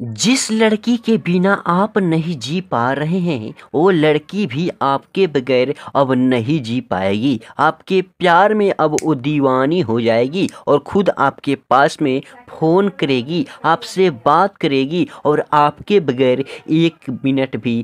जिस लड़की के बिना आप नहीं जी पा रहे हैं वो लड़की भी आपके बगैर अब नहीं जी पाएगी आपके प्यार में अब वो दीवानी हो जाएगी और ख़ुद आपके पास में फ़ोन करेगी आपसे बात करेगी और आपके बगैर एक मिनट भी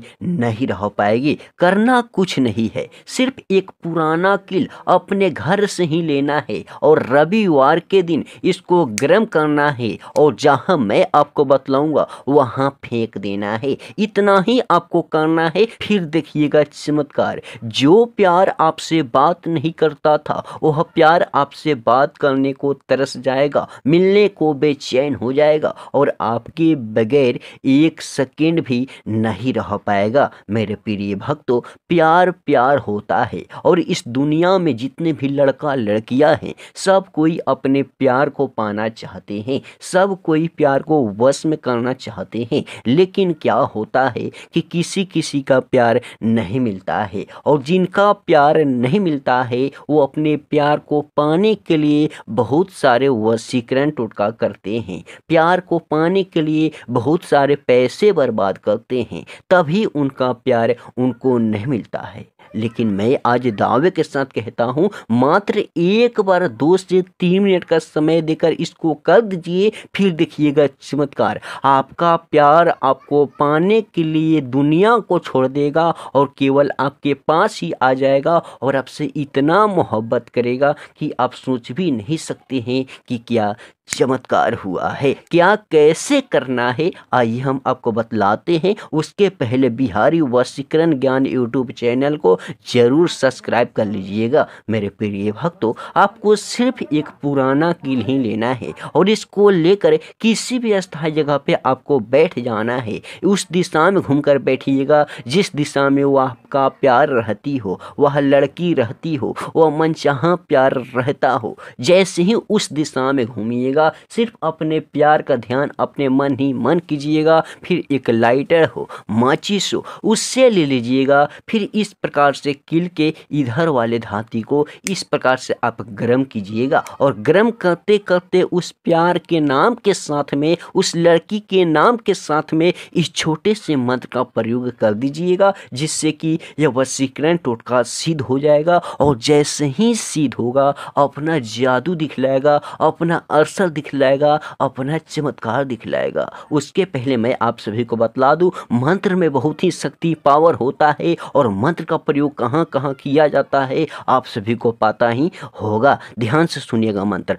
नहीं रह पाएगी करना कुछ नहीं है सिर्फ एक पुराना किल अपने घर से ही लेना है और रविवार के दिन इसको गर्म करना है और जहां मैं आपको बतलाऊंगा वहाँ फेंक देना है इतना ही आपको करना है फिर देखिएगा चमत्कार जो प्यार आपसे बात नहीं करता था वह प्यार आपसे बात करने को तरस जाएगा मिलने को बेचैन हो जाएगा और आपके बगैर एक सेकेंड भी नहीं रह पाएगा मेरे प्रिय भक्तों प्यार प्यार होता है और इस दुनिया में जितने भी लड़का लड़कियां हैं सब कोई अपने प्यार को पाना चाहते हैं सब कोई प्यार को वश में करना चाहते हैं लेकिन क्या होता है कि किसी किसी का प्यार नहीं मिलता है और जिनका प्यार नहीं मिलता है वो अपने प्यार को पाने के लिए बहुत सारे वशीकरण टोटका कर करते हैं प्यार को पाने के लिए बहुत सारे पैसे बर्बाद करते हैं तभी उनका प्यार उनको नहीं मिलता है लेकिन मैं आज दावे के साथ कहता हूँ मात्र एक बार दो से तीन मिनट का समय देकर इसको कर दीजिए फिर देखिएगा चमत्कार आपका प्यार आपको पाने के लिए दुनिया को छोड़ देगा और केवल आपके पास ही आ जाएगा और आपसे इतना मोहब्बत करेगा कि आप सोच भी नहीं सकते हैं कि क्या चमत्कार हुआ है क्या कैसे करना है आइए हम आपको बतलाते हैं उसके पहले बिहारी वशीकरण ज्ञान यूट्यूब चैनल को ज़रूर सब्सक्राइब कर लीजिएगा मेरे प्रिय भक्तों आपको सिर्फ एक पुराना कील ही लेना है और इसको लेकर किसी भी अस्थायी जगह पे आपको बैठ जाना है उस दिशा में घूमकर बैठिएगा जिस दिशा में वह आपका प्यार रहती हो वह लड़की रहती हो वह मनचाहा प्यार रहता हो जैसे ही उस दिशा में घूमिएगा रखिएगा सिर्फ अपने प्यार का ध्यान अपने मन ही मन कीजिएगा फिर एक लाइटर हो माचिस हो उससे ले लीजिएगा फिर इस प्रकार से किल के इधर वाले धाती को इस प्रकार से आप गर्म कीजिएगा और गर्म करते करते उस प्यार के नाम के साथ में उस लड़की के नाम के साथ में इस छोटे से मंत्र का प्रयोग कर दीजिएगा जिससे कि यह वशीकरण टोटका सिद्ध हो जाएगा और जैसे ही सिद्ध होगा अपना जादू दिखलाएगा अपना असर असर दिखलाएगा अपना चमत्कार दिखलाएगा उसके पहले मैं आप सभी को बतला दूं मंत्र में बहुत ही शक्ति पावर होता है और मंत्र का प्रयोग कहाँ कहाँ किया जाता है आप सभी को पता ही होगा ध्यान से सुनिएगा मंत्र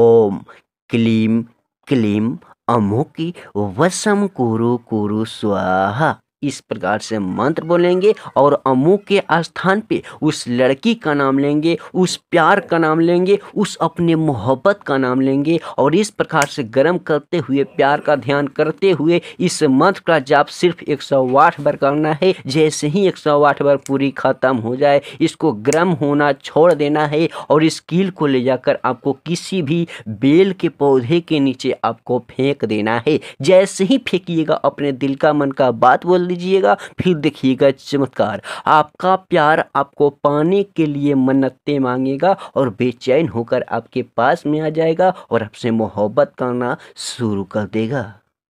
ओम क्लीम क्लीम अमुकी वसम कुरु कुरु स्वाहा इस प्रकार से मंत्र बोलेंगे और अमुक के स्थान पे उस लड़की का नाम लेंगे उस प्यार का नाम लेंगे उस अपने मोहब्बत का नाम लेंगे और इस प्रकार से गर्म करते हुए प्यार का ध्यान करते हुए इस मंत्र का जाप सिर्फ एक बार करना है जैसे ही एक बार पूरी ख़त्म हो जाए इसको गर्म होना छोड़ देना है और इस कील को ले जाकर आपको किसी भी बेल के पौधे के नीचे आपको फेंक देना है जैसे ही फेंकिएगा अपने दिल का मन का बात बोल दीजिए लीजिएगा फिर देखिएगा चमत्कार आपका प्यार आपको पाने के लिए मन्नते मांगेगा और बेचैन होकर आपके पास में आ जाएगा और आपसे मोहब्बत करना शुरू कर देगा